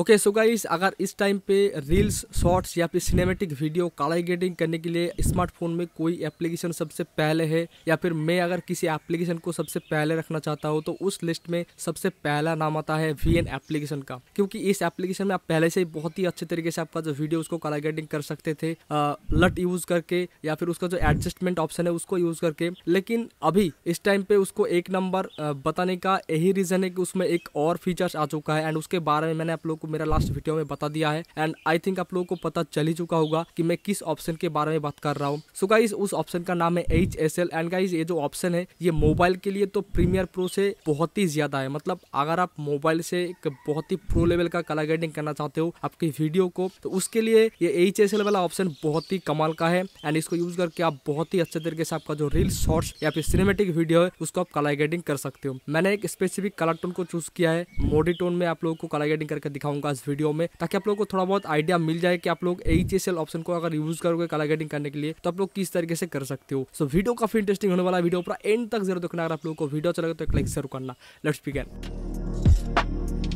okay so guys अगर इस time पे रील्स शॉर्ट्स या फिर सिनेमेटिक वीडियो कलाई ग्रेडिंग करने के लिए स्मार्टफोन में कोई एप्लीकेशन सबसे पहले है या फिर मैं अगर किसी एप्लीकेशन को सबसे पहले रखना चाहता हूँ तो उस लिस्ट में सबसे पहला नाम आता है वी एन एप्लीकेशन का क्योंकि इस एप्लीकेशन में आप पहले से ही बहुत ही अच्छे तरीके से आपका जो वीडियो उसको कलाई ग्रेडिंग कर सकते थे लट यूज़ करके या फिर उसका जो एडजस्टमेंट ऑप्शन है उसको यूज़ करके लेकिन अभी इस टाइम पे उसको एक नंबर बताने का यही रीज़न है कि उसमें एक और फीचर्स आ चुका है एंड उसके बारे में मैंने आप लोग को मेरा लास्ट वीडियो में बता दिया है एंड आई थिंक आप लोगों को पता चल ही चुका होगा कि मैं किस ऑप्शन के बारे में बात कर रहा हूँ सो गाइज उस ऑप्शन का नाम है H S L and guys ये जो ऑप्शन है ये मोबाइल के लिए तो प्रीमियर प्रो से बहुत ही ज्यादा है मतलब अगर आप मोबाइल से एक बहुत ही प्रो लेवल का कलर ग्रेडिंग करना चाहते हो आपकी वीडियो को तो उसके लिए ये एच एस एल वाला ऑप्शन बहुत ही कमाल का है एंड इसको यूज करके आप बहुत ही अच्छे तरीके से आपका जो रील शॉर्ट्स या फिर सिनेमेटिक वीडियो है उसको आप कलर ग्रेडिंग कर सकते हो मैंने एक स्पेसिफिक कलर टोन को चूज किया है मोडी टोन में आप लोगों को कलर ग्रेडिंग करके दिखाऊंगा बताऊंगा इस वीडियो में ताकि आप लोग को थोड़ा बहुत आइडिया मिल जाए कि आप लोग एच ऑप्शन को अगर यूज करोगे कलर ग्रेडिंग करने के लिए तो आप लोग किस तरीके से कर सकते हो सो वीडियो काफी इंटरेस्टिंग होने वाला वीडियो पूरा एंड तक जरूर देखना अगर आप लोग को वीडियो चलेगा अच्छा तो एक लाइक जरूर करना let's begin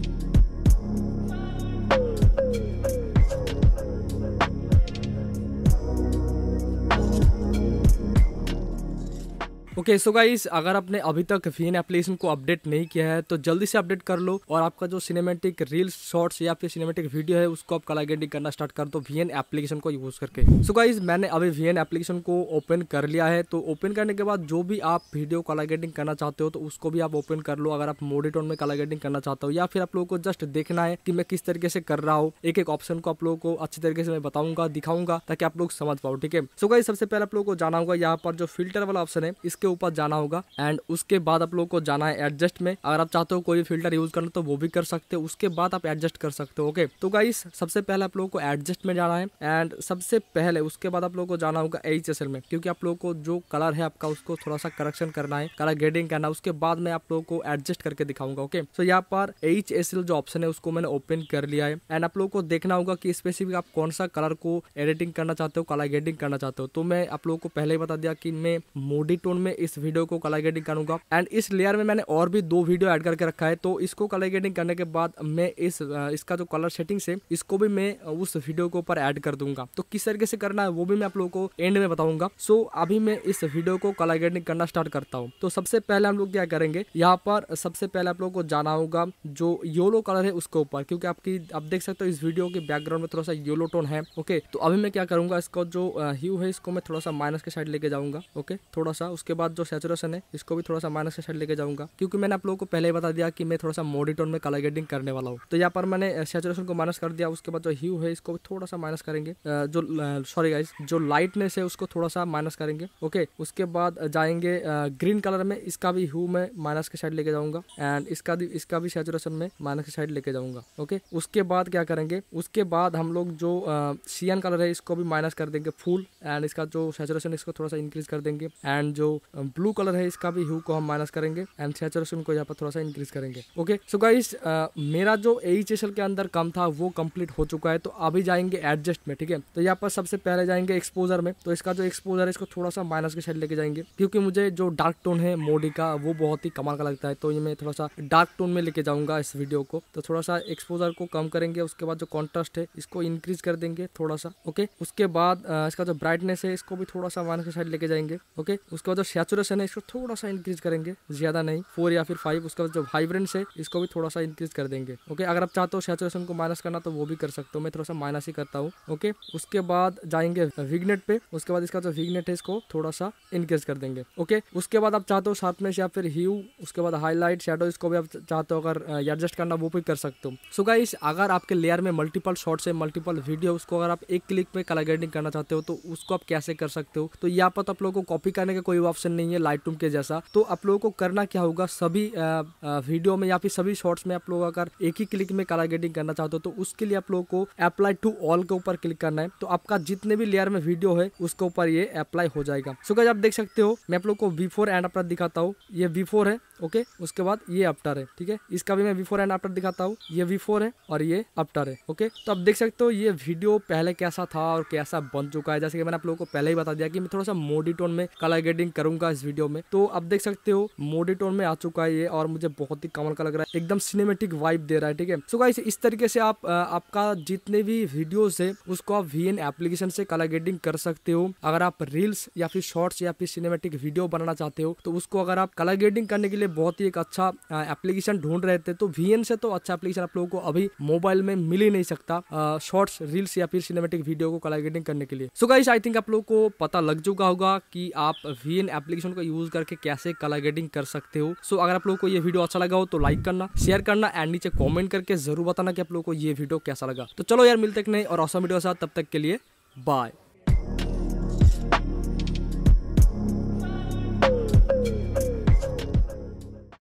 okay so guys अगर आपने अभी तक वी एप्लीकेशन को अपडेट नहीं किया है तो जल्दी से अपडेट कर लो और आपका जो सिनेमेटिक रील्स शॉर्ट्स या फिर सिनेमेटिक वीडियो है उसको आप कला गेडिंग करना स्टार्ट कर दो वी एप्लीकेशन को यूज़ करके सो गाइस मैंने अभी वी एप्लीकेशन को ओपन कर लिया है तो ओपन करने के बाद जो भी आप वीडियो कला गेडिंग करना चाहते हो तो उसको भी आप ओपन कर लो अगर आप मोडीटोन में कला गेडिंग करना चाहते हो या फिर आप लोगों को जस्ट देखना है कि मैं किस तरीके से कर रहा हूँ एक एक ऑप्शन को आप लोगों को अच्छी तरीके से मैं बताऊंगा दिखाऊंगा ताकि आप लोग समझ पाओ ठीक है सो गाइस सबसे पहले आप लोगों को जाना होगा यहाँ पर जो फिल्टर वाला ऑप्शन है इसके ऊपर जाना होगा एंड उसके बाद आप लोग को जाना है एडजस्ट में अगर आप चाहते हो कोई फिल्टर यूज करना तो वो भी कर सकते हो उसके बाद आप एडजस्ट कर सकते हो ओके तो गाइस सबसे पहले आप लोग को एडजस्ट में जाना है एंड सबसे पहले उसके बाद आप लोग को जाना होगा एच में क्योंकि आप लोग को जो कलर है आपका उसको थोड़ा सा करेक्शन करना है कलर ग्रेडिंग करना है उसके बाद में आप लोग को एडजस्ट करके दिखाऊंगा ओके सो यहाँ पर एच जो ऑप्शन है उसको मैंने ओपन कर लिया है एंड आप लोग को देखना होगा की स्पेसिफिक आप कौन सा कलर को एडिटिंग करना चाहते हो कलर ग्रेडिंग करना चाहते हो तो मैं आप लोग को पहले ही बता दिया कि मैं मोडी टोन में इस वीडियो को कलर ग्रेडिंग करूंगा एंड इस लेयर में मैंने और भी दो वीडियो ऐड करके रखा है तो इसको कलर ग्रेडिंग करने के बाद मैं इस इसका जो कलर सेटिंग है इसको भी मैं उस वीडियो के ऊपर ऐड कर दूंगा तो किस तरीके से करना है वो भी मैं आप लोगों को एंड में बताऊंगा सो अभी मैं इस वीडियो को कलर ग्रेडिंग करना स्टार्ट करता हूँ तो सबसे पहले हम लोग क्या करेंगे यहाँ पर सबसे पहले आप लोगों को जाना होगा जो योलो कलर है उसके ऊपर क्योंकि आपकी आप देख सकते हो इस वीडियो के बैकग्राउंड में थोड़ा सा योलो टोन है ओके तो अभी मैं क्या करूंगा इसका जो ह्यू है इसको मैं थोड़ा सा माइनस के साइड लेके जाऊंगा ओके थोड़ा सा उसके बाद बाद जो सेचुरेशन है इसको भी थोड़ा सा माइनस के साइड लेके जाऊंगा क्योंकि मैंने आप लोगों को पहले ही बता दिया कि मैं थोड़ा सा मोडी टोन में कलर ग्रेडिंग करने वाला हूँ तो यहाँ पर मैंने सेचुरेशन को माइनस कर दिया उसके बाद जो ह्यू है इसको थोड़ा सा माइनस करेंगे जो सॉरी गाइज जो लाइटनेस है उसको थोड़ा सा माइनस करेंगे ओके उसके बाद जाएंगे ग्रीन कलर में इसका भी ह्यू में माइनस के साइड लेके जाऊंगा एंड इसका इसका भी सेचुरेशन में माइनस के साइड लेके जाऊंगा ओके उसके बाद क्या करेंगे उसके बाद हम लोग जो सीएन कलर है इसको भी माइनस कर देंगे फुल एंड इसका जो सेचुरेशन इसको थोड़ा सा इंक्रीज कर देंगे एंड जो ब्लू कलर है इसका भी ह्यू को हम माइनस करेंगे एंड सेचुरेशन को यहाँ पर थोड़ा सा इंक्रीज करेंगे ओके सो गाइस मेरा जो एच के अंदर कम था वो कंप्लीट हो चुका है तो अभी जाएंगे एडजस्ट में ठीक है तो यहाँ पर सबसे पहले जाएंगे एक्सपोजर में तो इसका जो एक्सपोजर है इसको थोड़ा सा माइनस के साइड लेके जाएंगे क्योंकि मुझे जो डार्क टोन है मोडी का वो बहुत ही कमाल का लगता है तो ये मैं थोड़ा सा डार्क टोन में लेके जाऊंगा इस वीडियो को तो थोड़ा सा एक्सपोजर को कम करेंगे उसके बाद जो कॉन्ट्रास्ट है इसको इंक्रीज कर देंगे थोड़ा सा ओके उसके बाद uh, इसका जो ब्राइटनेस है इसको भी थोड़ा सा माइनस के साइड लेके जाएंगे ओके उसके बाद जो सैचुरेशन है इसको थोड़ा सा इंक्रीज करेंगे ज़्यादा नहीं फोर या फिर फाइव उसका जो वाइब्रेंस है इसको भी थोड़ा सा इंक्रीज कर देंगे ओके अगर आप चाहते हो सैचुरेशन को माइनस करना तो वो भी कर सकते हो मैं थोड़ा सा माइनस ही करता हूँ ओके उसके बाद जाएंगे विगनेट पे उसके बाद इसका जो विगनेट है इसको थोड़ा सा इंक्रीज कर देंगे ओके उसके बाद आप चाहते हो शार्पनेस या फिर ह्यू उसके बाद हाईलाइट शेडो इसको भी आप चाहते हो अगर एडजस्ट करना वो भी कर सकते हो सो गाइस अगर आपके लेयर में मल्टीपल शॉर्ट्स है मल्टीपल वीडियो उसको अगर आप एक क्लिक में कलर ग्रेडिंग करना चाहते हो तो उसको आप कैसे कर सकते हो तो यहाँ पर तो आप लोगों को कॉपी करने का कोई ऑप्शन नहीं है लाइट के जैसा तो आप लोगों को करना क्या होगा सभी वीडियो में या फिर सभी शॉर्ट्स में आप लोग अगर एक ही क्लिक में कलर ग्रेडिंग करना चाहते हो तो उसके लिए आप लोगों को अप्लाई टू ऑल के ऊपर क्लिक करना है तो आपका जितने भी लेयर में वीडियो है उसके ऊपर ये अप्लाई हो जाएगा सो so, आप देख सकते हो मैं आप लोग को बिफोर एंड आफ्टर दिखाता हूँ ये बिफोर है ओके उसके बाद ये आफ्टर है ठीक है इसका भी मैं बिफोर एंड आफ्टर दिखाता हूँ ये बिफोर है और ये आफ्टर है ओके तो आप देख सकते हो ये वीडियो पहले कैसा था और कैसा बन चुका है जैसे कि मैंने आप लोगों को पहले ही बता दिया कि मैं थोड़ा सा मोडी टोन में कलर ग्रेडिंग करूंगा होगा इस वीडियो में तो आप देख सकते हो मोडिटोन में आ चुका है ये और मुझे बहुत ही कमल का लग रहा है एकदम सिनेमेटिक वाइब दे रहा है ठीक है सो गाइस इस तरीके से आप आपका जितने भी वीडियोस है उसको आप वी एप्लीकेशन से कलर ग्रेडिंग कर सकते हो अगर आप रील्स या फिर शॉर्ट्स या फिर सिनेमेटिक वीडियो बनाना चाहते हो तो उसको अगर आप कलर ग्रेडिंग करने के लिए बहुत ही एक अच्छा एप्लीकेशन ढूंढ रहे थे तो वी से तो अच्छा एप्लीकेशन आप लोगों को अभी मोबाइल में मिल ही नहीं सकता शॉर्ट्स रील्स या फिर सिनेमेटिक वीडियो को कलर ग्रेडिंग करने के लिए सो गाइस आई थिंक आप लोग को पता लग चुका होगा कि आप वी एप्लीकेशन एप्लीकेशन का यूज करके कैसे कलर ग्रेडिंग कर सकते हो सो so, अगर आप लोगों को ये वीडियो अच्छा लगा हो तो लाइक करना शेयर करना एंड नीचे कॉमेंट करके जरूर बताना कि आप लोग को ये वीडियो कैसा लगा तो चलो यार मिलते नहीं और ऑसम वीडियो के साथ तब तक के लिए बाय